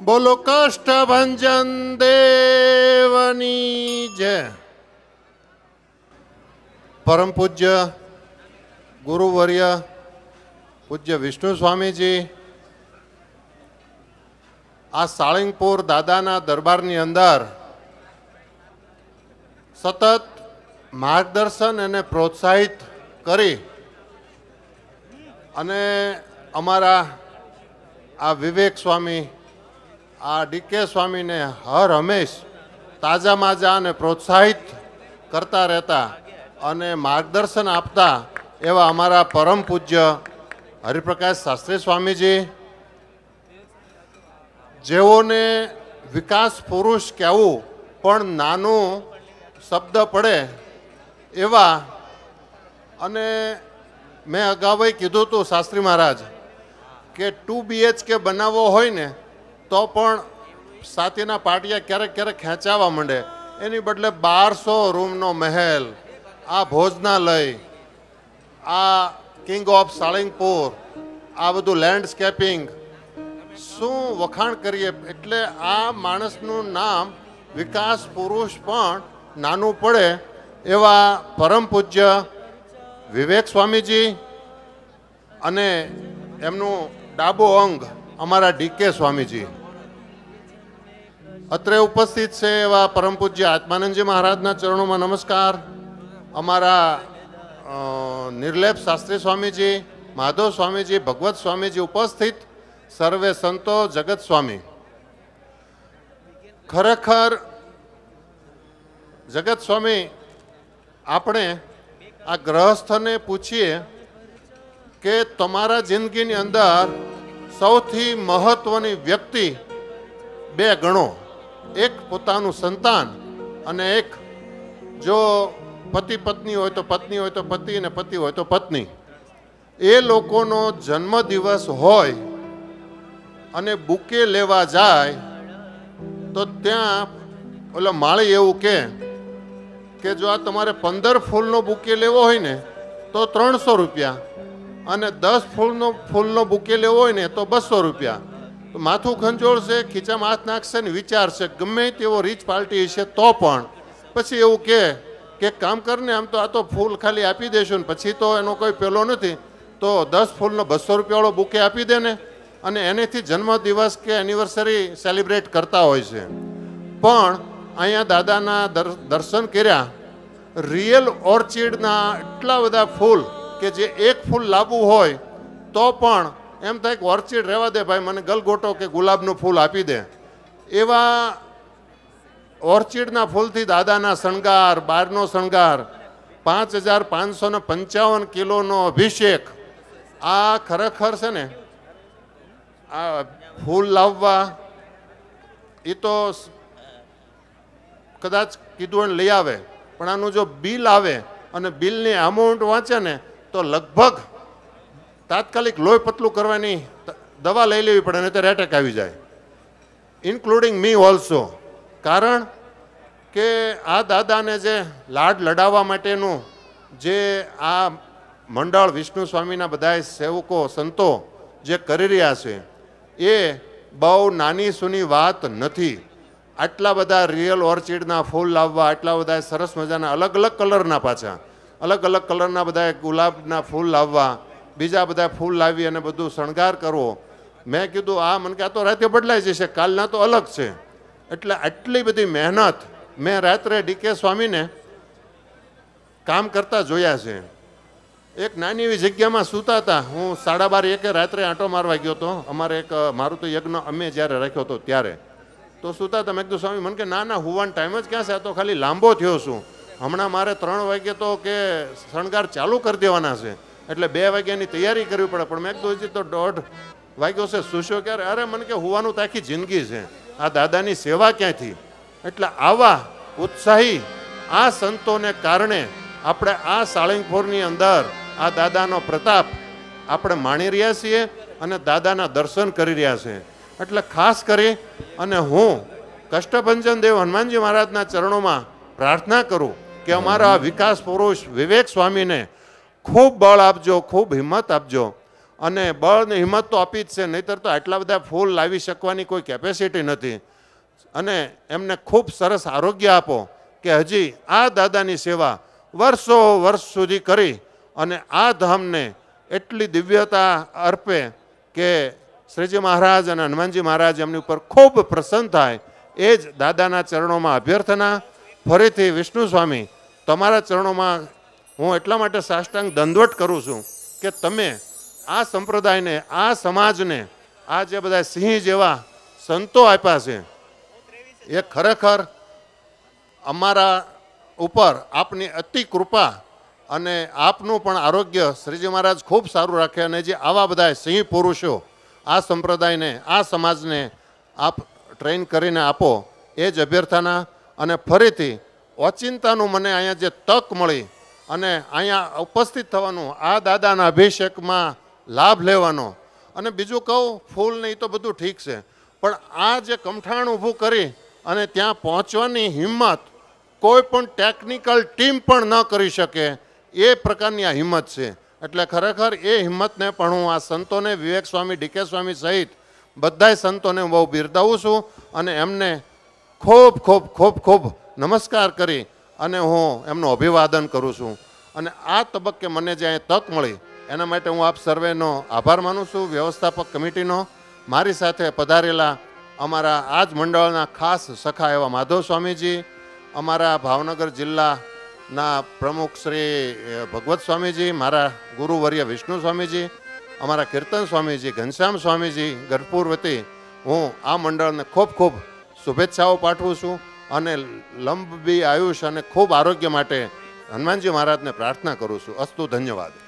બોલો કાષ્ઠભંજન દેવની જય પરમ પૂજ્ય ગુરુવર્ય પૂજ્ય વિષ્ણુ સ્વામીજી આ સાળંગપુર દાદાના દરબારની અંદર સતત માર્ગદર્શન અને પ્રોત્સાહિત કરી અને અમારા આ વિવેક સ્વામી આ ડીકે સ્વામીને હર હંમેશ તાજા માજા અને પ્રોત્સાહિત કરતા રહેતા અને માર્ગદર્શન આપતા એવા અમારા પરમ પૂજ્ય હરિપ્રકાશ શાસ્ત્રી સ્વામીજી જેઓને વિકાસ પુરુષ કહેવું પણ નાનું શબ્દ પડે એવા અને મેં અગાઉ કીધું હતું શાસ્ત્રી મહારાજ કે ટુ બીએચકે બનાવવો હોય ને તો પણ સાતીના પાટિયા ક્યારેક ક્યારેક ખેંચાવા માંડે એની બદલે બારસો રૂમનો મહેલ આ ભોજનાલય આ કિંગ ઓફ સાળંગપુર આ બધું લેન્ડસ્કેપિંગ શું વખાણ કરીએ એટલે આ માણસનું નામ વિકાસ પુરુષ પણ નાનું પડે એવા પરમ પૂજ્ય વિવેક સ્વામીજી અને એમનું ડાબો અંગ અમારા ડીકે સ્વામીજી અત્રે ઉપસ્થિત છે એવા પરમ પૂજ્ય આત્માનંદજી મહારાજના ચરણોમાં નમસ્કાર અમારા નિર્લેપ શાસ્ત્રી સ્વામીજી માધવ સ્વામીજી ભગવત સ્વામીજી ઉપસ્થિત સર્વે સંતો જગત સ્વામી ખરેખર જગત સ્વામી આપણે આ ગ્રહસ્થને પૂછીએ કે તમારા જિંદગીની અંદર સૌથી મહત્વની વ્યક્તિ બે ગણો એક પોતાનું સંતાન અને એક જો પતિ પત્ની હોય તો પત્ની હોય તો પતિ અને પતિ હોય તો પત્ની એ લોકોનો જન્મદિવસ હોય અને બુકે લેવા જાય તો ત્યાં ઓલો માળી એવું કે કે જો આ તમારે પંદર ફૂલનો બુકે લેવો હોય ને તો ત્રણસો રૂપિયા અને દસ ફૂલનો ફૂલનો બુકે લેવો હોય ને તો બસો રૂપિયા તો માથું ખંજોળશે ખીચામાં હાથ નાખશે ને વિચારશે ગમે તેવો રીચ પાર્ટી હશે તો પણ પછી એવું કહે કે કામ કરને આમ તો આ તો ફૂલ ખાલી આપી દેશું ને પછી તો એનો કોઈ પેલો નથી તો દસ ફૂલનો બસો રૂપિયાવાળો બુકે આપી દે ને અને એનેથી જન્મદિવસ કે એનિવર્સરી સેલિબ્રેટ કરતા હોય છે પણ અહીંયા દાદાના દર્શન કર્યા રિયલ ઓર્ચિડના એટલા બધા ફૂલ કે જે એક ફૂલ લાવવું હોય તો પણ એમ થાય કે ઓર્ચિડ રહેવા દે ભાઈ મને ગલગોટો કે ગુલાબનું ફૂલ આપી દે એવા ઓર્ચિડના ફૂલથી દાદાના શણગાર બારનો શણગાર પાંચ હજાર પાંચસો ને પંચાવન કિલોનો અભિષેક આ ખરેખર છે ને આ ફૂલ લાવવા એ તો કદાચ કીધું એને લઈ આવે પણ આનું જો બિલ આવે અને બિલની અમાઉન્ટ વાંચે ને તો લગભગ તાત્કાલિક લોહી પતલું કરવાની દવા લઈ લેવી પડે નહીં એટેક આવી જાય ઇન્ક્લુડિંગ મી ઓલ્સો કારણ કે આ દાદાને જે લાડ લડાવવા માટેનું જે આ મંડળ વિષ્ણુ સ્વામીના બધા સેવકો સંતો જે કરી રહ્યા છે એ બહુ નાની સૂની વાત નથી આટલા બધા રિયલ ઓર્ચિડના ફૂલ લાવવા આટલા બધા સરસ મજાના અલગ અલગ કલરના પાછા અલગ અલગ કલરના બધા ગુલાબના ફૂલ લાવવા બીજા બધા ફૂલ લાવી અને બધું શણગાર કરવો મેં કીધું આ મને કે આ તો રાતે બદલાઈ જશે કાલના તો અલગ છે એટલે આટલી બધી મહેનત મેં રાત્રે ડીકે સ્વામીને કામ કરતા જોયા છે એક નાની એવી જગ્યામાં સૂતા હતા હું સાડા બાર એકે રાત્રે આંટો મારવા ગયો હતો અમારે એક મારું તો યજ્ઞ અમે જ્યારે રાખ્યો હતો ત્યારે તો સૂતા હતા મેં કીધું સ્વામી મને કે ના ના હોવાનો ટાઈમ જ ક્યાં છે આ તો ખાલી લાંબો થયો છું હમણાં મારે ત્રણ વાગે તો કે શણગાર ચાલુ કરી દેવાના છે એટલે બે વાગ્યાની તૈયારી કરવી પડે પણ મેં કીધું તો દોઢ વાગ્યો છે સુશો ક્યારે અરે મને કે હોવાનું તો આખી જિંદગી છે આ દાદાની સેવા ક્યાંથી એટલે આવા ઉત્સાહી આ સંતોને કારણે આપણે આ સાળંગપુરની અંદર આ દાદાનો પ્રતાપ આપણે માણી રહ્યા છીએ અને દાદાના દર્શન કરી રહ્યા છીએ એટલે ખાસ કરી અને હું કષ્ટભંજન દેવ હનુમાનજી મહારાજના ચરણોમાં પ્રાર્થના કરું કે અમારા વિકાસ પુરુષ વિવેક સ્વામીને ખૂબ બળ આપજો ખૂબ હિંમત આપજો અને બળને હિંમત તો આપી જ છે નહીતર તો આટલા બધા ફૂલ લાવી શકવાની કોઈ કેપેસિટી નથી અને એમને ખૂબ સરસ આરોગ્ય આપો કે હજી આ દાદાની સેવા વર્ષો વર્ષ સુધી કરી અને આ ધામને એટલી દિવ્યતા અર્પે કે શ્રીજી મહારાજ અને હનુમાનજી મહારાજ એમની ઉપર ખૂબ પ્રસન્ન થાય એ જ દાદાના ચરણોમાં અભ્યર્થના ફરીથી વિષ્ણુ સ્વામી તમારા ચરણોમાં હું એટલા માટે સાષ્ટાંગ દંડવટ કરું છું કે તમે આ સંપ્રદાયને આ સમાજને આ જે બધા સિંહ જેવા સંતો આપ્યા છે એ ખરેખર અમારા ઉપર આપની અતિ કૃપા અને આપનું પણ આરોગ્ય શ્રીજી મહારાજ ખૂબ સારું રાખે અને જે આવા બધા સિંહ પુરુષો આ સંપ્રદાયને આ સમાજને આપ ટ્રેન કરીને આપો એ જ અભ્યર્થના અને ફરીથી અચિંતાનું મને અહીંયા જે તક મળી અને અહીંયા ઉપસ્થિત થવાનું આ દાદાના અભિષેકમાં લાભ લેવાનો અને બીજું કહું ફૂલ નહીં તો બધું ઠીક છે પણ આ જે કમઠાણ ઊભું કરી અને ત્યાં પહોંચવાની હિંમત કોઈ પણ ટેકનિકલ ટીમ પણ ન કરી શકે એ પ્રકારની આ હિંમત છે એટલે ખરેખર એ હિંમતને પણ હું આ સંતોને વિવેક સ્વામી ડીકે સ્વામી સહિત બધાય સંતોને હું બહુ બિરદાવું છું અને એમને ખૂબ ખૂબ ખૂબ ખૂબ નમસ્કાર કરી અને હું એમનું અભિવાદન કરું છું અને આ તબક્કે મને જ્યાં તક મળી એના માટે હું આપ સર્વેનો આભાર માનું છું વ્યવસ્થાપક કમિટીનો મારી સાથે પધારેલા અમારા આ જ મંડળના ખાસ સખા એવા માધવ સ્વામીજી અમારા ભાવનગર જિલ્લાના પ્રમુખ શ્રી ભગવત સ્વામીજી મારા ગુરુવર્ય વિષ્ણુ સ્વામીજી અમારા કીર્તન સ્વામીજી ઘનશ્યામ સ્વામીજી ગઢપુર વતી હું આ મંડળને ખૂબ ખૂબ શુભેચ્છાઓ પાઠવું છું અને લંબી આયુષ અને ખૂબ આરોગ્ય માટે હનુમાનજી મહારાજને પ્રાર્થના કરું છું અસ્તુ ધન્યવાદ